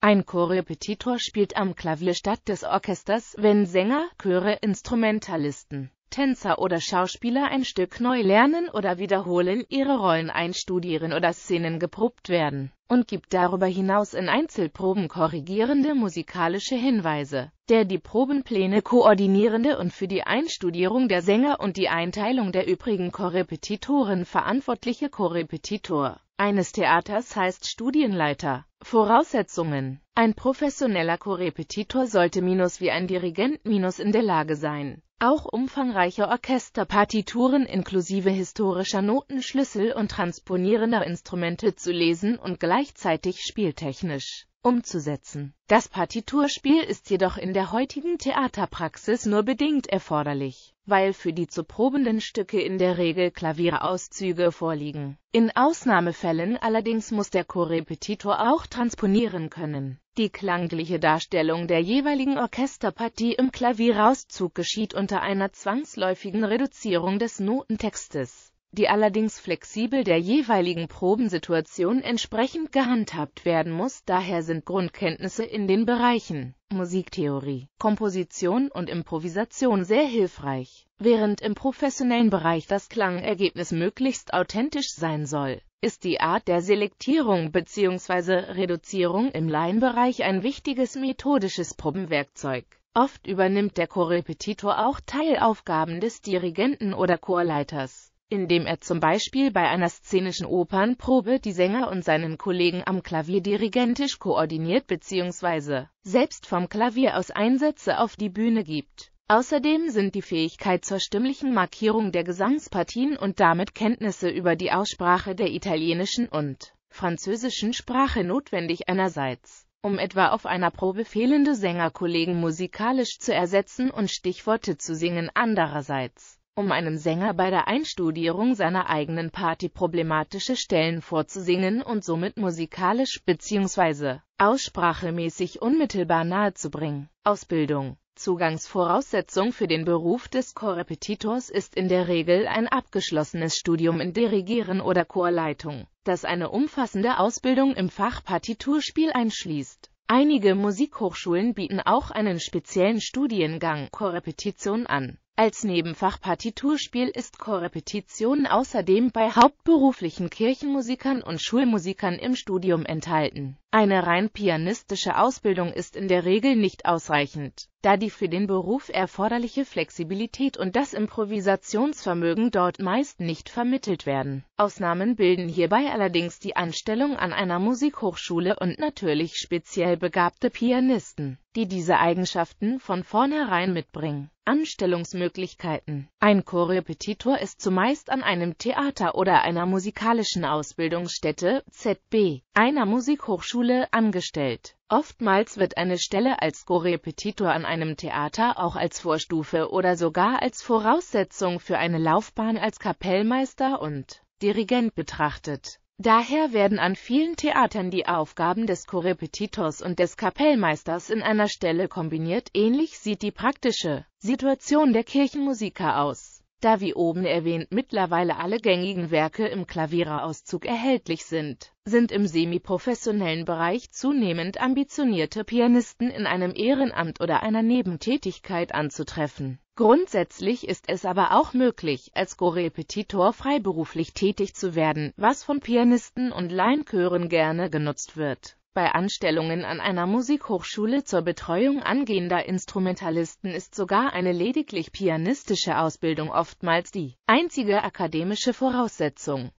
Ein Chorepetitor spielt am Klavier statt des Orchesters, wenn Sänger, Chöre, Instrumentalisten, Tänzer oder Schauspieler ein Stück neu lernen oder wiederholen, ihre Rollen einstudieren oder Szenen geprobt werden, und gibt darüber hinaus in Einzelproben korrigierende musikalische Hinweise, der die Probenpläne koordinierende und für die Einstudierung der Sänger und die Einteilung der übrigen Chorepetitoren verantwortliche Chorepetitor eines Theaters heißt Studienleiter. Voraussetzungen Ein professioneller Korrepetitor sollte minus wie ein Dirigent minus in der Lage sein, auch umfangreiche Orchesterpartituren inklusive historischer Notenschlüssel und transponierender Instrumente zu lesen und gleichzeitig spieltechnisch umzusetzen. Das Partiturspiel ist jedoch in der heutigen Theaterpraxis nur bedingt erforderlich, weil für die zu probenden Stücke in der Regel Klavierauszüge vorliegen. In Ausnahmefällen allerdings muss der Chorepetitor auch transponieren können. Die klangliche Darstellung der jeweiligen Orchesterpartie im Klavierauszug geschieht unter einer zwangsläufigen Reduzierung des Notentextes die allerdings flexibel der jeweiligen Probensituation entsprechend gehandhabt werden muss, daher sind Grundkenntnisse in den Bereichen Musiktheorie, Komposition und Improvisation sehr hilfreich. Während im professionellen Bereich das Klangergebnis möglichst authentisch sein soll, ist die Art der Selektierung bzw. Reduzierung im Laienbereich ein wichtiges methodisches Probenwerkzeug. Oft übernimmt der Chorrepetitor auch Teilaufgaben des Dirigenten oder Chorleiters indem er zum Beispiel bei einer szenischen Opernprobe die Sänger und seinen Kollegen am Klavier dirigentisch koordiniert bzw. selbst vom Klavier aus Einsätze auf die Bühne gibt. Außerdem sind die Fähigkeit zur stimmlichen Markierung der Gesangspartien und damit Kenntnisse über die Aussprache der italienischen und französischen Sprache notwendig einerseits um etwa auf einer Probe fehlende Sängerkollegen musikalisch zu ersetzen und Stichworte zu singen andererseits um einem Sänger bei der Einstudierung seiner eigenen Party problematische Stellen vorzusingen und somit musikalisch bzw. aussprachemäßig unmittelbar nahezubringen. Ausbildung Zugangsvoraussetzung für den Beruf des Chorrepetitors ist in der Regel ein abgeschlossenes Studium in Dirigieren oder Chorleitung, das eine umfassende Ausbildung im Fach Partiturspiel einschließt. Einige Musikhochschulen bieten auch einen speziellen Studiengang Chorrepetition an als Nebenfachpartiturspiel ist Korrepetition außerdem bei hauptberuflichen Kirchenmusikern und Schulmusikern im Studium enthalten. Eine rein pianistische Ausbildung ist in der Regel nicht ausreichend, da die für den Beruf erforderliche Flexibilität und das Improvisationsvermögen dort meist nicht vermittelt werden. Ausnahmen bilden hierbei allerdings die Anstellung an einer Musikhochschule und natürlich speziell begabte Pianisten, die diese Eigenschaften von vornherein mitbringen Anstellungsmöglichkeiten. Ein Chorrepetitor ist zumeist an einem Theater oder einer musikalischen Ausbildungsstätte ZB, einer Musikhochschule angestellt. Oftmals wird eine Stelle als Chorrepetitor an einem Theater auch als Vorstufe oder sogar als Voraussetzung für eine Laufbahn als Kapellmeister und Dirigent betrachtet Daher werden an vielen Theatern die Aufgaben des Korrepetitors und des Kapellmeisters in einer Stelle kombiniert. Ähnlich sieht die praktische Situation der Kirchenmusiker aus da wie oben erwähnt mittlerweile alle gängigen Werke im Klaviererauszug erhältlich sind, sind im semiprofessionellen Bereich zunehmend ambitionierte Pianisten in einem Ehrenamt oder einer Nebentätigkeit anzutreffen. Grundsätzlich ist es aber auch möglich, als Chorrepetitor freiberuflich tätig zu werden, was von Pianisten und Laienchören gerne genutzt wird bei Anstellungen an einer Musikhochschule zur Betreuung angehender Instrumentalisten ist sogar eine lediglich pianistische Ausbildung oftmals die einzige akademische Voraussetzung